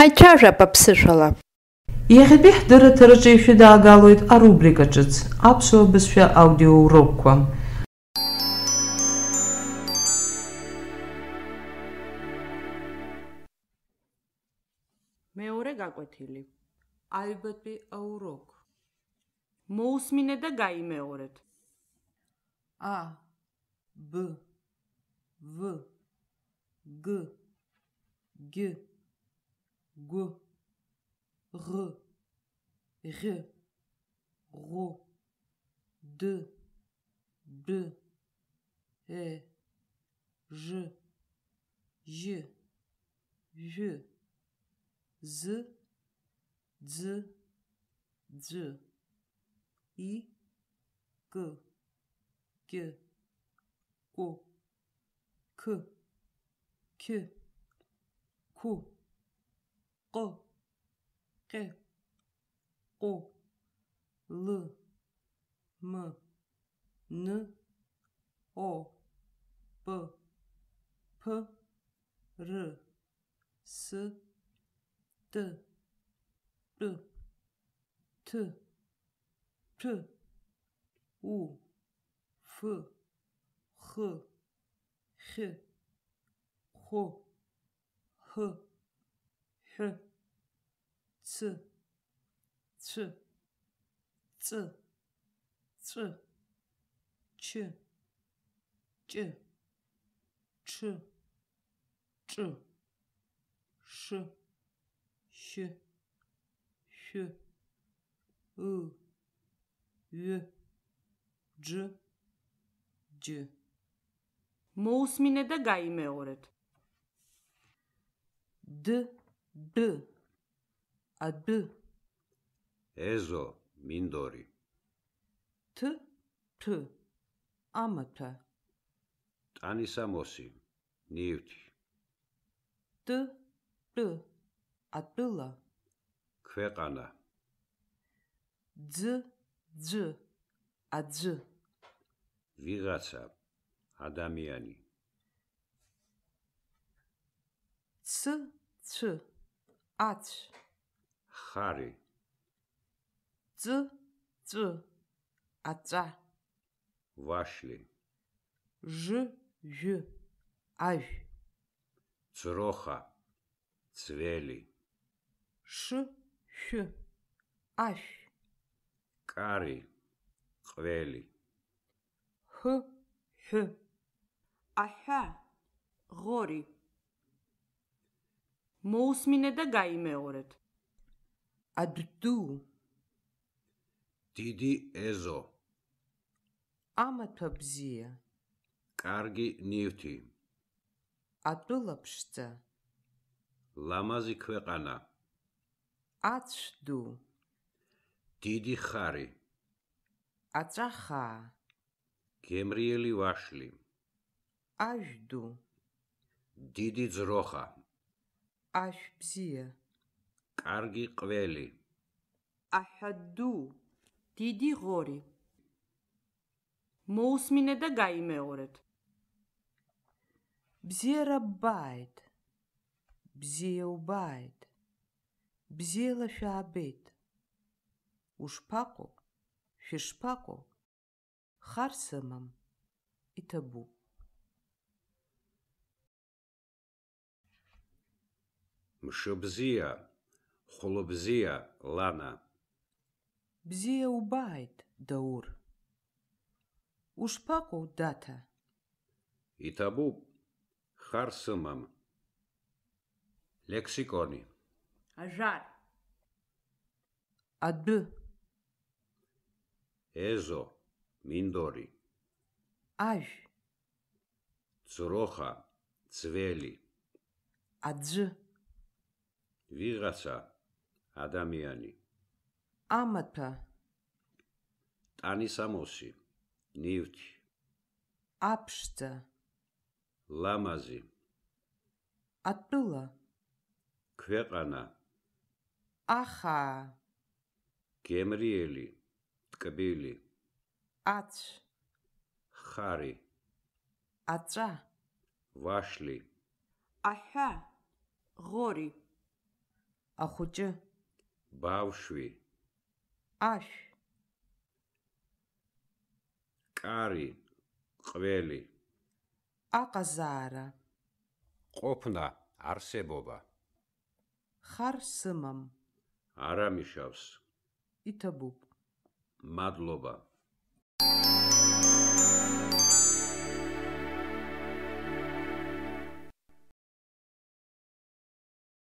Қайчара папсышала. Ехбе дөрөтөрөчө ишү да агалуйт а рубрика чыц. Апсо бисше аудио урокква. მეორე გაკვეთილი აიბეთი აუროკ მოусმინე და გაიმეორეთ ა ბ ვ გ გ go, re, re, ro, de, de, e, je, je, je, z, z, z, i, que, que, o, que, que, ق ق ق l m n o b p r s d d t t u f h h h h ჰ ც ც წ წ ჩ ჭ ჩ ჭ შ შ შ ო ე ჯ ჯ მოусმინე და გაიმეორეთ დ დ ად ეზო მინდორი თ თ ამათა ტანისამოსი ნივთი დ დ ატულა ქვეყანა ძ ძ აძ ვიღაცა ადამიანი ც ც აც ხარი ც ც აცა ვაშლი ჟ ჟ აი ცროხა ძველი შ შ აშ კარი ყველი ჰ ჰ აჰა ღორი მოусმინე და გაიმეორეთ. აბდუ დიდი ეზო ამათობზია კარგი ნიუთი ატულაბშცა ლამაზი ქვეყანა აცდუ დიდი ხარი აცახა გემრიელი ვაშლი აშდუ დიდი ძროხა აშ ბზია კარგი ყველი აჰადუ დიდი ღორი მოусმინე და გაიმეორეთ ბზიერა ბაით ბზიო ბაით ბზიელა შაბეთ უშპაკო შიშპაკო ხარსემამ ითაბუკ Мшыбзиа, хәлыбзиа, Лана. Бзия убает, Даур. Ушԥаҟоу, Даҭа? Иҭабуп, хар сымам. Лексикони. Ажар. Адәы. Эзо. Миндори. Ажә. Цуроха, Цвели. Аӡәы. ვიღაცა ადამიანი ამათა ტანისამოსი ნივთი აფშტა ლამაზი ატულა ქვეყანა ახა გემრიელი ტკბილი აც ხარი აცა ვაშლი აჰა ღორი ახუჭი ბავშვი აშ კარი ყველი აყაზარა ყოფნა არსებობა ხარ სმამ არამიშავს ითაბუ მადლობა